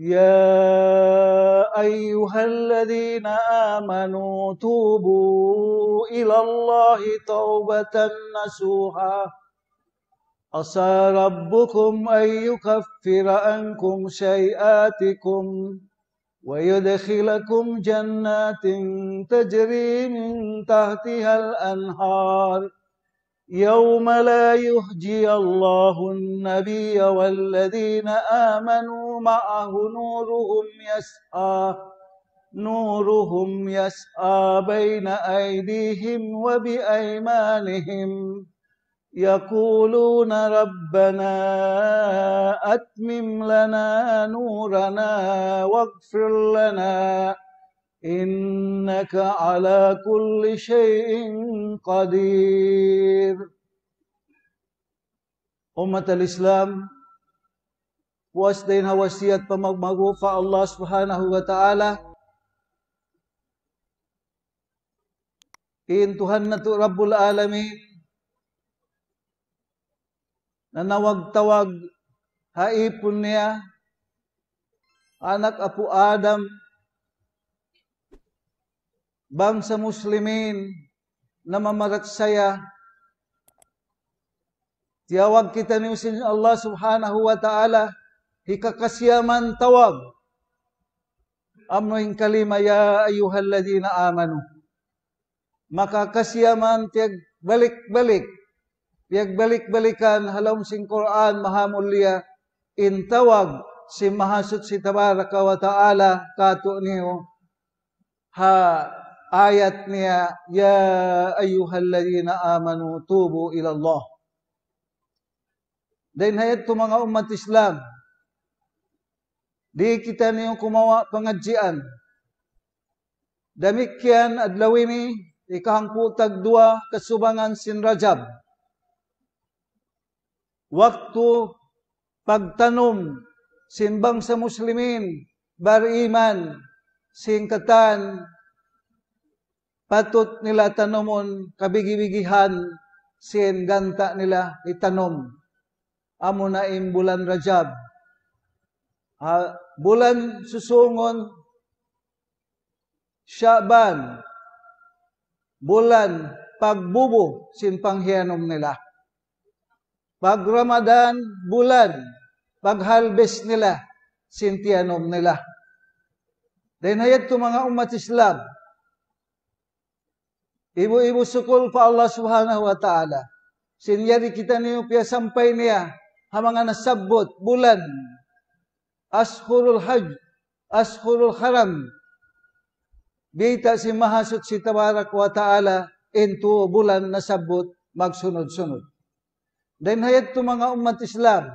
يا ايها الذين امنوا توبوا الى الله توبه نسوها عسى ربكم ان يكفر عنكم سيئاتكم ويدخلكم جنات تجري من تحتها الانهار يوم لا يهجي الله النبي والذين آمنوا معه نورهم يسعى نورهم يسعى بين أيديهم وبأيمانهم يقولون ربنا أتمم لنا نورنا واغفر لنا إنك على كل شيء قدير أمة الإسلام واسدين وسيات بمغمغو فالله سبحانه وتعالى إن تهنة رب العالمين nanawag tawag هاي بنيا أنك apu آدم bangsa muslimin na mamagatsaya. Tiyawag kita ni Allah subhanahu wa ta'ala, hikakasyaman tawag. Amnoing kalima ya ayuhalladina amanu. Makakasyaman tiyag balik-balik. Tiyag balik-balikan halong sing Quran mahamulya. Intawag si mahasut si tabaraka wa ta'ala kato niyo. Ha ayatnya ya ayyuhalladzina amanu tubu ila Allah dan ayat tu mga umat Islam di kita ni yang kumawa pengajian demikian adlaw ini ikahangpu tag dua kesubangan sin Rajab waktu pagtanom sin bangsa muslimin bariman singketan Patut nila tanumon kabigibigihan sin ganta nila itanom. Amo na im bulan Rajab. Ha, bulan susungon Syaban. Bulan pagbubo sin panghianom nila. Pag Ramadan, bulan. Pag halbes nila, sintianom nila. Dahil hayag mga umat Islam, Ibu-ibu sukul pa Allah subhanahu wa ta'ala. Sinyari kita niyo pia sampai niya. Hamang nasabot, bulan. Ashurul hajj. Ashurul haram. Bita si mahasut si tabarak wa ta'ala. Into bulan nasabot magsunod-sunod. Then hayat to mga umat Islam.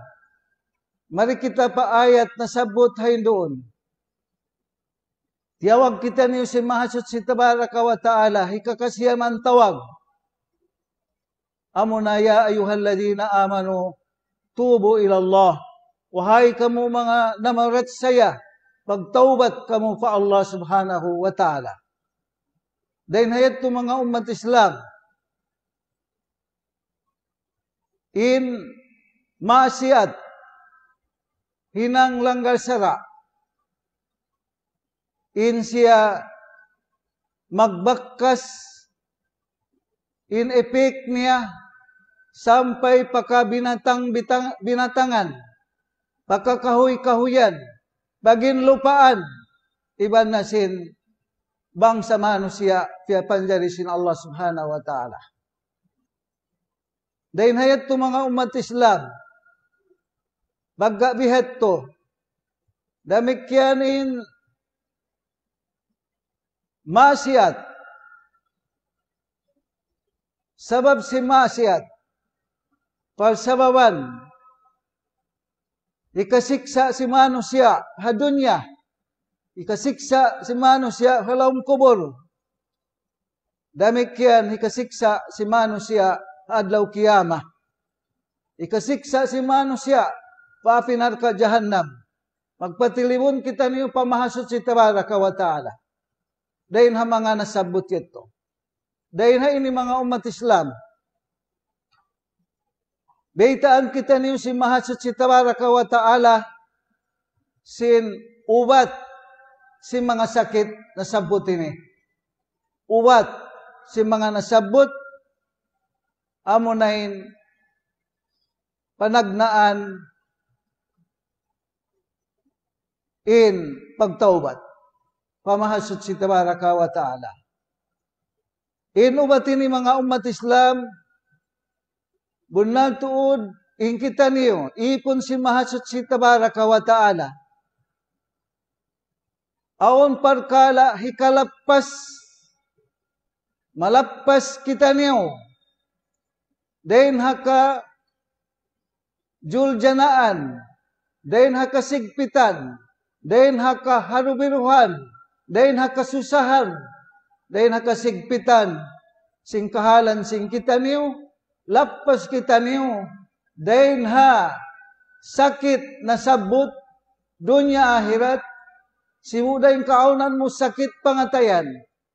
Mari kita pa ayat sabot hayin doon. Tiyawag kita niyo si Mahasot si Tabaraka wa Ta'ala, hikakasiya man tawag. Amo na ya ayuhalladina amanu, tubo ilallah. Wahai kamu mga namarat saya, pagtaubat kamu fa Allah subhanahu wa ta'ala. Dahil hayat to mga umat Islam, in maasiat, hinang langgar sara, in siya magbakkas in epek niya sampay paka binatang bitang, binatangan pakakahoy-kahuyan bagin lupaan iban na sin bangsa manusia via panjarisin Allah Subhanahu wa taala Dain hayat to mga umat Islam. Bagga bihat to. Damikyanin Maksiat. Sebab si maksiat. Persebaban. Ika siksa si manusia di dunia. Ika siksa si manusia di laum kubur. Demikian ika siksa si manusia adlaw kiamah. Ika siksa si manusia pafinar ka jahannam. Magpatilibun kita niyo pamahasut si tabaraka wa ta'ala. Dahil ha mga nasabot ito. Dahil ha ini mga umat Islam. Baitaan kita niyo si Mahasut si Tabaraka wa Ta'ala sin ubat si mga sakit nasabot ini. Ubat si mga nasabot amo nain panagnaan in pagtaubat pamahasot si Tabaraka wa Ta'ala. Inubati ni mga umat Islam, bunag tuod, ingkita niyo, ipon si mahasot si Tabaraka wa Ta'ala. Aon parkala hikalapas, malapas kita niyo. Dain haka juljanaan, dain haka sigpitan, dain haka harubiruhan, Dayon hakasusahan, dayon hakasigpitan, sing kahalan sing kita niyo, lapas kita niyo, dayon ha sakit na sabot dunya ahirat, simuday kaunan mo sakit pangatayan,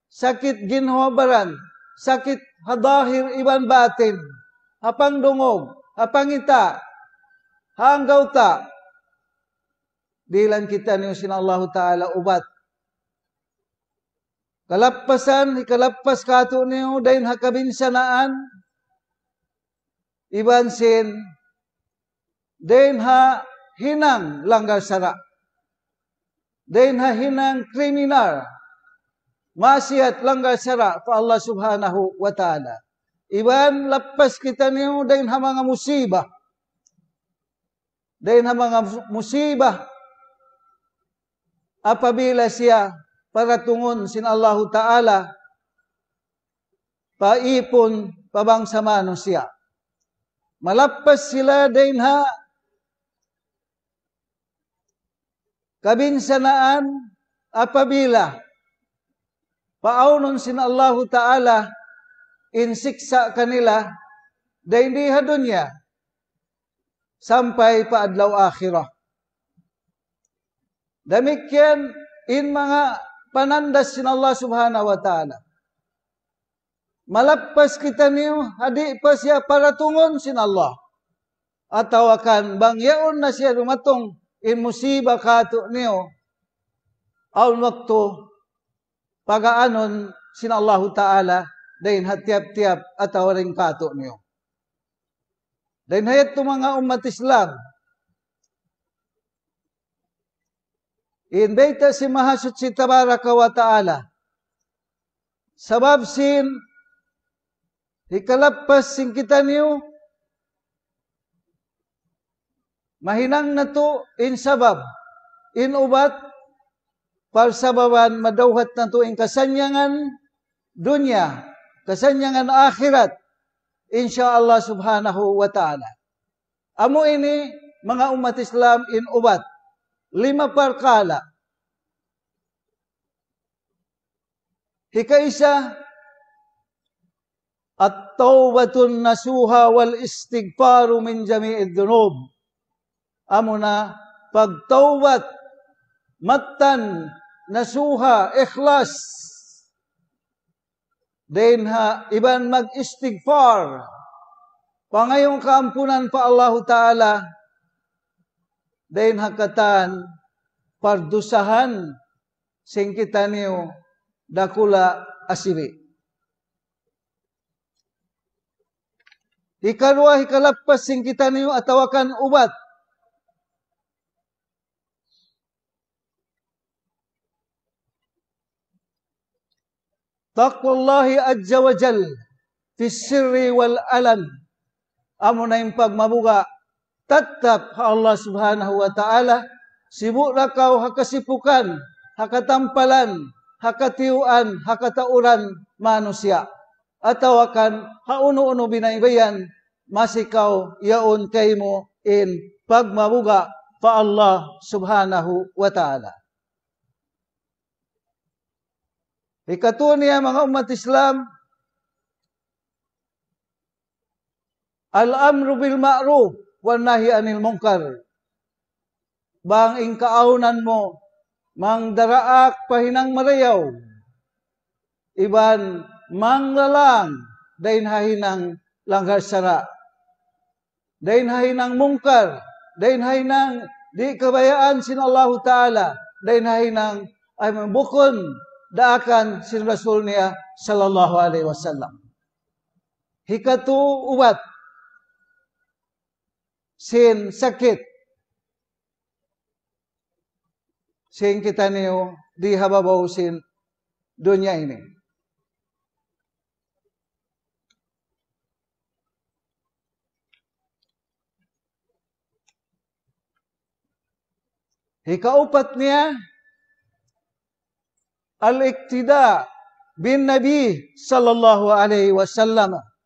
sakit ginhobaran, sakit hadahir iban batin, apang dungog, apang ita, hanggaw ta, dilan kita niyo sin Allah Ta'ala ubat kalapasan ni kalapas ka tu niyo oh, dahil hakabinsanaan ibansin dahil ha hinang langgar sara dahil ha hinang kriminal masyat langgar sara pa Allah subhanahu wa ta'ala iban lapas kita niyo oh, dahil ha mga musibah dahil ha mga musibah apabila siya para tungon sin Allahu Ta'ala paipon pabangsa manusia. Malappas sila din ha kabinsanaan apabila paawnon sin Allahu Ta'ala insiksa kanila dahil hindi dunya sampai paadlaw akhirah. Damikyan in mga pananda sin Allah Subhanahu wa taala. Malapas kita ni hadi pasya para tungun sin Allah. Atau akan bang yaun nasya rumatung in musibah katuk niyo. Oh. Aul waktu pagaanon sin Allah Ta'ala dahin hatiap-tiap atau ring katuk niyo. Oh. Dahin hayat tu mga umat Islam Invita si Mahasutsi Tabaraka wa Ta'ala. Sabab sin, hikalapas sin kita niyo, mahinang na to in sabab, in ubat, palsababan madawhat na to in kasanyangan dunya, kasanyangan akhirat, insyaallah subhanahu wa ta'ala. Amo ini, mga umat Islam in ubat lima perkala. Ikaisa, at-tawbatun nasuha wal istighfaru min jami'id dunub. Amo na, pagtawbat, matan, nasuha, ikhlas. Then ha, iban mag-istighfar. Pangayong kaampunan pa Allahu Ta'ala, Dain hakatan pardusahan sing singkitaniu dakula asiri. Ikalwa hikalapas singkitaniu atawakan ubat. Taqwallahi Azza wa Jal fi sirri wal alam. Amo na yung pagmabuga tetap Allah Subhanahu wa taala sibuklah kau hak kesibukan hak tampalan hak tiuan hak tauran manusia atau akan haunu-unu binaibayan masih kau yaun kaimu in pagmabuga fa Allah subhanahu wa ta'ala. Ikatuan niya mga umat Islam, Al-amru bil ma'ruf wal anil munkar. Bang ingkaaunan mo, mang daraak pahinang marayaw. Iban, mang lalang, dahin hahinang langgar sara. Dahin hahinang mungkar, dahin hahinang di kabayaan sin Allah Ta'ala, dahin hahinang ay mambukon daakan sin Rasul niya sallallahu alaihi wasallam. Hikatu ubat sin sakit. Sin kita niyo di hababaw sin dunya ini. Ikaupat niya al-iktida bin Nabi sallallahu alaihi wasallam. sallam.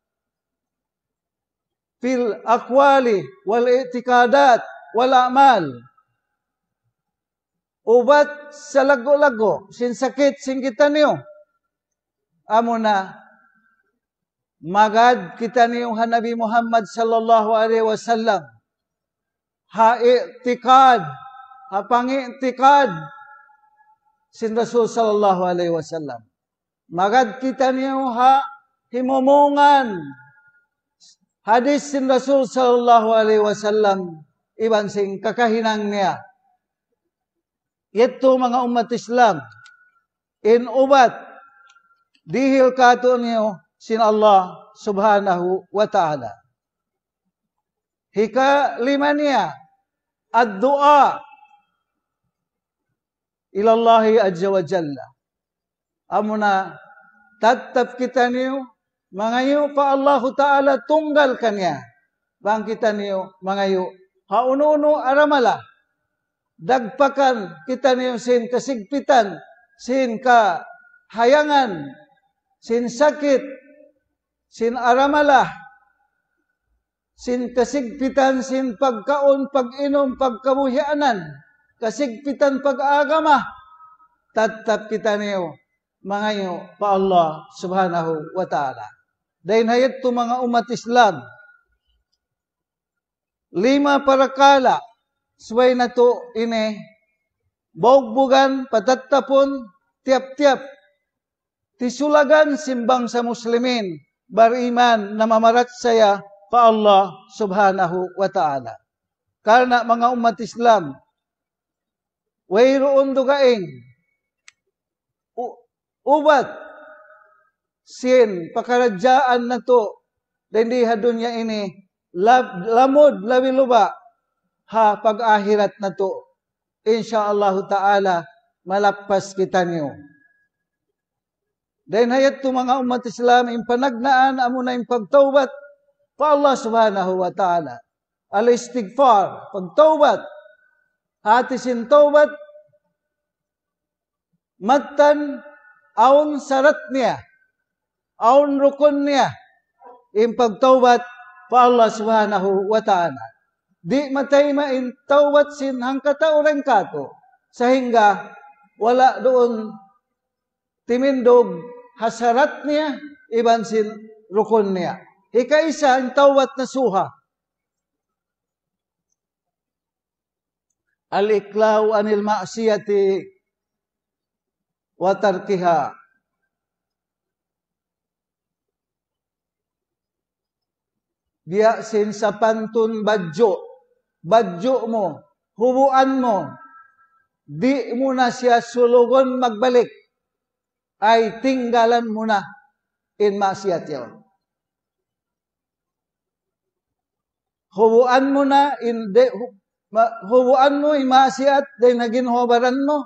fil akwali wal itikadat wal amal. Ubat sa lago-lago, sin sakit, sin kita niyo. Amo na, magad kita ha Nabi Muhammad sallallahu alaihi wasallam. Ha itikad, Haiktikad, hapangitikad, sin Rasul sallallahu alaihi wasallam. Magad kita niyong ha himumungan, hadis Rasul sallallahu alaihi wasallam iban sing kakahinang niya yetto mga umat Islam in ubat dihil katunyo sin Allah subhanahu wa ta'ala hika lima niya ad-du'a ilallahi azza wa jalla amuna tatap kita niyo mangayo pa Allahu Ta'ala tunggal kanya. Bangkitan niyo, mangayu. Haununo aramala. Dagpakan kita niyo sin kasigpitan, sin ka hayangan, sin sakit, sin aramala, sin kasigpitan, sin pagkaon, pag-inom, pagkamuhianan, kasigpitan pag-agama, tatap kita niyo, mga pa Allah subhanahu wa ta'ala. Dahil hayat to mga umat Islam. Lima parakala, sway na to ine, baugbugan, patatapon, tiap-tiap, tisulagan simbang sa muslimin, bariman na mamarat saya pa Allah subhanahu wa ta'ala. Karena mga umat Islam, wayroon dugaing, ubat, sin, pakaradyaan na to, hindi ha hadun niya ini, lab, lamod, lawiluba, ha, pag-ahirat na to. Insyaallah ta'ala, malapas kita niyo. Dahil hayat to mga umat Islam, panagnaan, amo na pagtawbat, pa Allah subhanahu wa ta'ala. Al istighfar, pagtawbat, hatisin tawbat, matan aun sarat niya. aun rukunnya impag taubat pa Allah subhanahu wa ta'ala di mataima in taubat sin hangkata orang kato sehingga wala doon timindog hasarat niya iban sin rukun niya ikaisa in taubat na suha al-iklaw anil ma'siyati wa tarkihah Diya sin sa pantun badyo. Badyo mo. Hubuan mo. Di mo na siya sulugon magbalik. Ay tinggalan mo na in masyat yun. Hubuan mo na in de, hubuan mo in masyat dahil naging hobaran mo.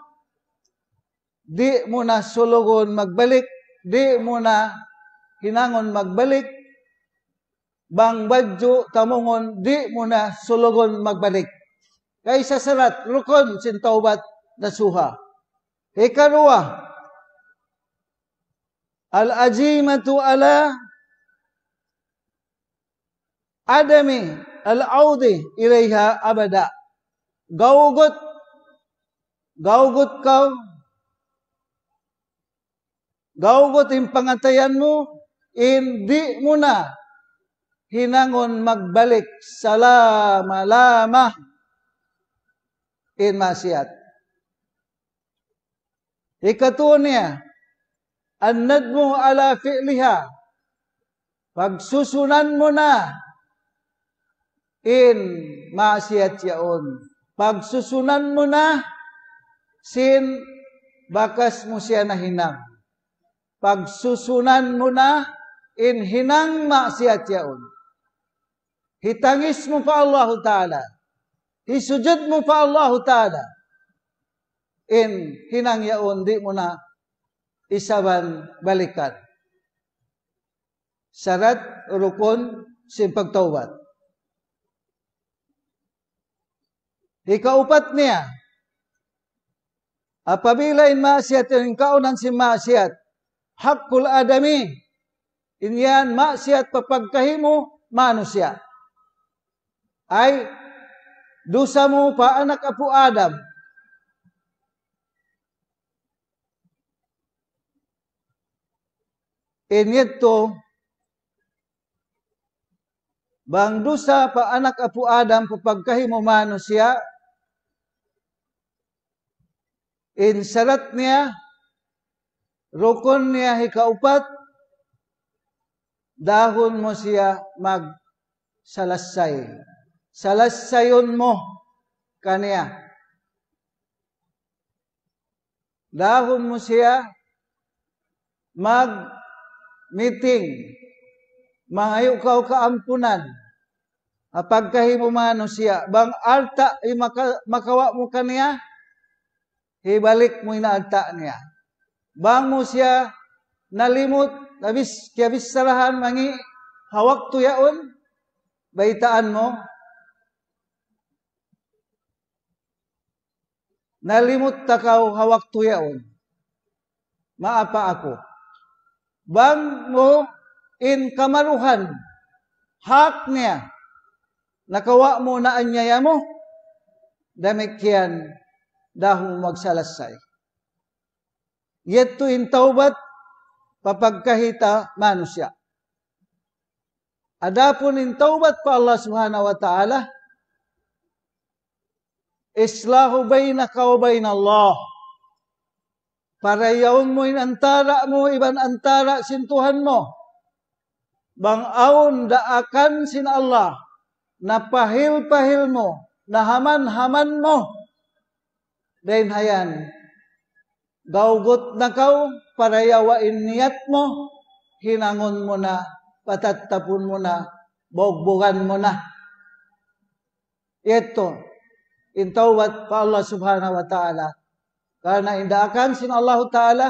Di mo na sulugon magbalik. Di mo na hinangon magbalik bang badyo kamungon di mo na sulugon magbalik. Kaysa sarat rukon sin taubat nasuha. Ikaruwa al ajimatu ala adami al audi ilayha abada. Gawgot gawgot ka gawgot yung pangantayan mo hindi mo na hinangon magbalik salama lama in masyat. Ikatuon niya, ang nadmo ala fi'liha, pagsusunan mo na in masyat yaon. Pagsusunan mo na sin bakas mo siya na hinang. Pagsusunan mo na in hinang masyat yaon. Ditangis muka Allah Ta'ala. Disujud muka Allah Ta'ala. In hinang ya'un di muna isaban balikan. Syarat rukun simpag taubat. Ikaupat niya. Apabila in maasiat in kaunan si maasiat. Hakul adami. Inyan maasiat papagkahimu manusia. ay dusa mo pa anak apo Adam. Inito bang dusa pa anak apo Adam papagkahimumano siya in salat niya rukon niya hikaupat dahon mo siya magsalasay salassayon mo kaniya. Dahon mo siya mag-meeting, mangayo ka kaampunan, pagkahimumano siya, bang alta makawa mo kaniya, ibalik mo inaagta niya. Bang mo siya nalimot, labis, kaya bisarahan, mangi, hawak tuyaon, baitaan mo, Nalimot takaw hawak tuyaon. Oh. Maapa ako. Bang mo in kamaruhan. Hak niya. Nakawa mo na anyaya mo. Damikyan dahong magsalasay. Yet in taubat, papagkahita manusya. Adapun in taubat pa Allah subhanahu wa ta'ala, Islahu bainaka wa bainallah. Para yaon mo inantara mo, iban antara sintuhan mo. Bang Bangaon daakan sin Allah. Napahil-pahil mo. Nahaman-haman mo. Dain hayan. Gaugot na kau, para niyat mo. Hinangon mo na, patatapon mo na, bogbogan mo na. Ito, in tawbat pa Allah subhanahu wa ta'ala. Karena indaakan sin Allah ta'ala,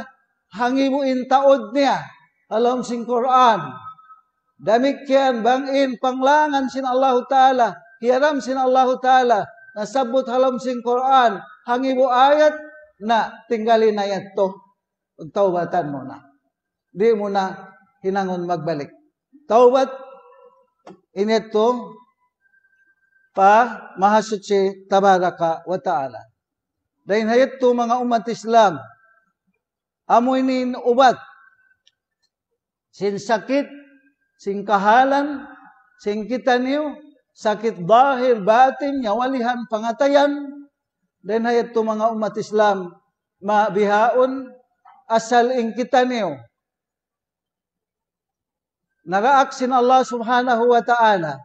hangi mo in taod niya, alam sin Quran. Damikyan bangin panglangan sin Allah ta'ala, hiram sin Allah ta'ala, nasabot halam sin Quran, hangi ayat na tinggalin na yan to. Tawbatan mo na. Di mo na hinangon magbalik. Tawbat, ineto, pa mahasuci tabaraka wa ta'ala. Dain hayat to mga umat Islam, amoy nin ubat, sin sakit, sin kahalan, sin kitaniw, sakit bahir, batin, nyawalihan, pangatayan, dain hayat to mga umat Islam, mabihaon, asal in kitaniw. Nagaaksin Allah subhanahu wa ta'ala,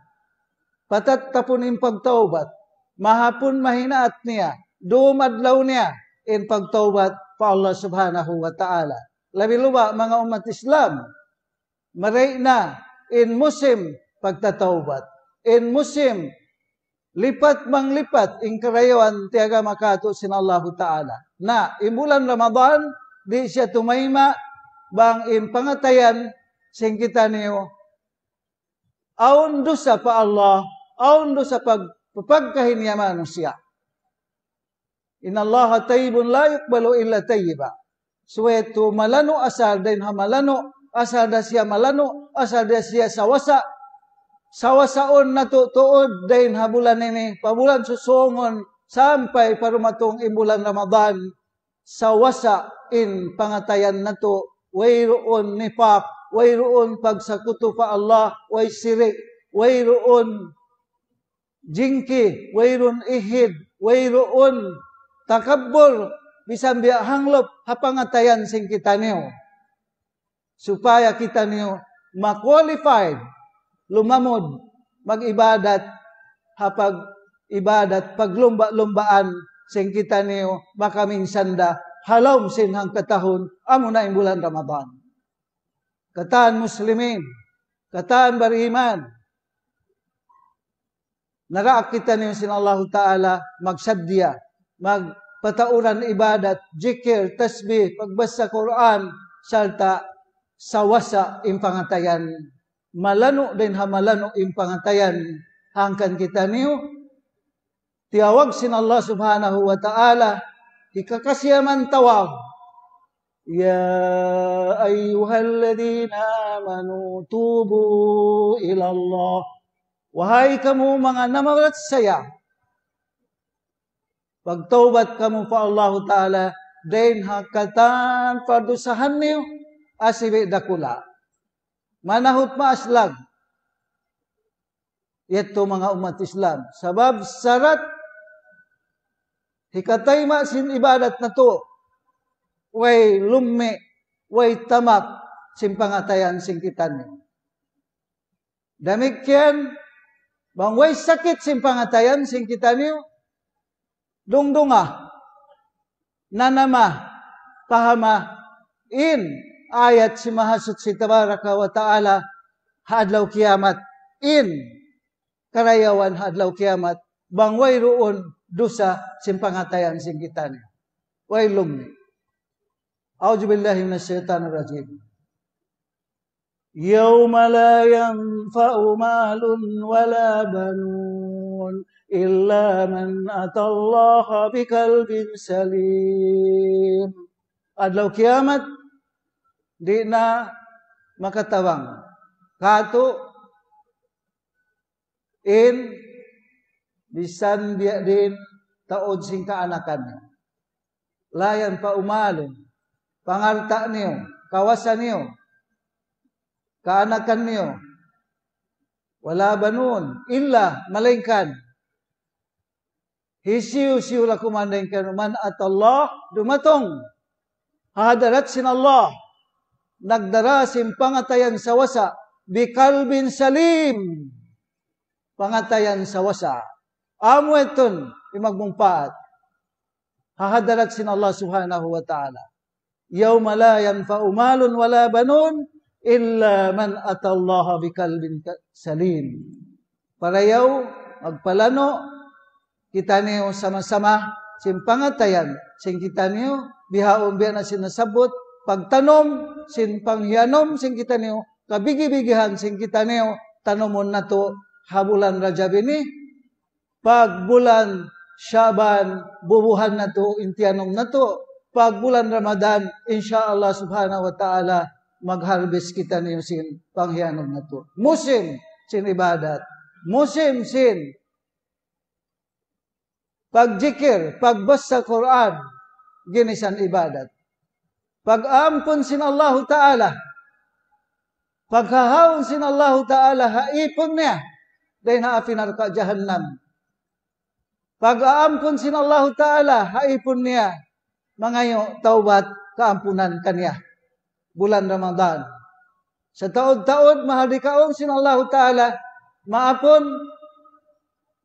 Patattapon in pagtawbat. Mahapon mahinaat niya. Dumadlaw niya in pagtawbat pa Allah subhanahu wa ta'ala. Labi luwa mga umat Islam. Maray na in muslim pagtatawbat. In muslim lipat mang lipat in karayuan tiaga makato sin Allah Ta'ala. Na, in Ramadan, di siya tumayma bang in pangatayan sing kita niyo aun dusa pa Allah aon do sa pagpagkahinyaman siya. Inallaha tayyibun la yuqbalu illa tayyiba. Suweto malano asal din ha malano asal da siya malano asal da siya sawasa sawasaon na tutuod din ha bulan ini pabulan susongon sampai parumatong imbulan Ramadan sawasa in pangatayan na to wayroon nifak wayroon pagsakuto pa Allah way sirik wayroon jingki, wairun ihid, wairun, takabur, bisan biya hanglop, hapangatayan sing kita niyo. Supaya kita niyo ma-qualified, lumamod, mag-ibadat, hapag ibadat, paglumba-lumbaan, sing kita niyo, makaminsanda, halom sinhang katahon, amo na bulan Ramadan. Kataan muslimin, kataan bariman, Nagaakita niyo sin Allah Ta'ala magsadya, magpatauran ibadat, jikir, tasbih, pagbasa Quran, salta, sawasa impangatayan. Malano din hamalano impangatayan Hangkan kita niyo, tiawag sin Allah Subhanahu wa Ta'ala, ikakasyaman tawag, يا أيها الذين آمنوا توبوا إلى الله Wahai kamu mga namarat saya, pagtaubat kamu pa Allah Ta'ala, din hakatan pardusahan niyo asibi dakula. Manahot maaslag. Ito mga umat Islam. Sabab sarat hikatay masin ibadat na to. Way lumme, way tamak, simpangatayan singkitan. Damikyan, Bangway sakit sing pangatayan sing kita niyo. Dungdunga. Nanama. Pahama. In. Ayat si Mahasut si Tabaraka wa Ta'ala. Hadlaw kiamat. In. Karayawan hadlaw kiamat. Bangway roon dusa sing pangatayan sing kita niyo. Wailum. Aujubillahi minasyaitanir rajim. يوم لا ينفع مال ولا بنون إلا من أتى الله بقلب سليم Adlaw kiamat di na makatawang. Kato in bisan biya din taod sing kaanakan niyo. Layan pa umalo. Pangarta niyo. Kawasan niyo kaanakan niyo. Wala ba nun? Illa, malingkan. Hisiu siu laku mandengkan man at Allah dumatong. Hadarat sin Allah. Nagdara sin pangatayan sa wasa. Bikal bin salim. Pangatayan sa wasa. Amo itun, imagmumpaat. Hadarat sin Allah subhanahu wa ta'ala. Yawma la yanfa'u malun wala banun illa man atallaha bikalbin salim. Parayaw, magpalano, kita niyo sama-sama, sing pangatayan, sing kita niyo, bihaumbiya na sinasabot, pagtanom, sing panghianom, sing kita niyo, kabigi-bigihan, sing kita niyo, tanomon na to, habulan rajab ini, pag bulan Syaban, bubuhan na to, intianom na to, pag bulan Ramadan, insyaAllah subhanahu wa ta'ala, mag-harvest kita niyo sin panghianom na to. Musim sin ibadat. Musim sin pagjikir, pagbas sa Quran, ginisan ibadat. Pag-ampon sin Allahu Ta'ala, pagkahawon sin Allahu Ta'ala, haipon niya, dahil haafinar ka jahannam. Pag-aampon sin Allahu Ta'ala, haipon niya, mga taubat, kaampunan kaniya bulan Ramadan. Sa taod-taod, sin sinallahu ta'ala, maapon,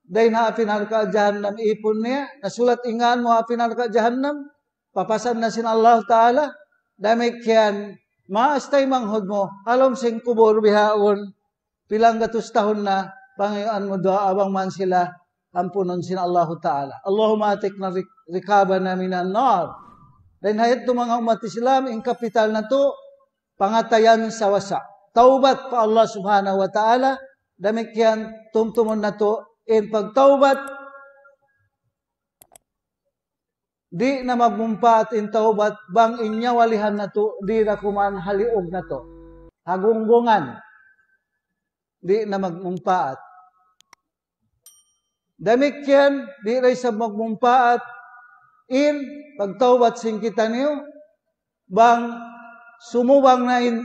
day na apinar ka jahannam ipon niya, nasulat ingan mo apinar ka jahannam, papasan na sinallahu ta'ala, damik yan, maastay manghod mo, alam sing kubor bihaon, pilang gatus tahon na, Panginoon mo doa abang man sila, ampunon sin Allahu Ta'ala. Allahumma atik na rikaba namin ang nar. Dan hayat tu mga umat Islam yang kapital na tu pangatayan sa wasa. Taubat pa Allah subhanahu wa ta'ala damikian tumtumon na tu in pagtaubat di na magmumpa at in taubat bang inyawalihan na tu di rakuman haliog na tu. Hagunggungan di na magmumpaat. Damikyan, di rin sa magmumpaat, in pagtawbat sing kita niyo bang sumuwang na in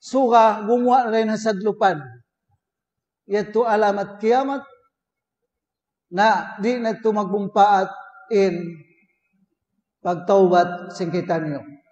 suka gumawa rin hasadlupan. Ito alamat kiamat na di na ito magbumpaat in pagtawbat sing kita niyo.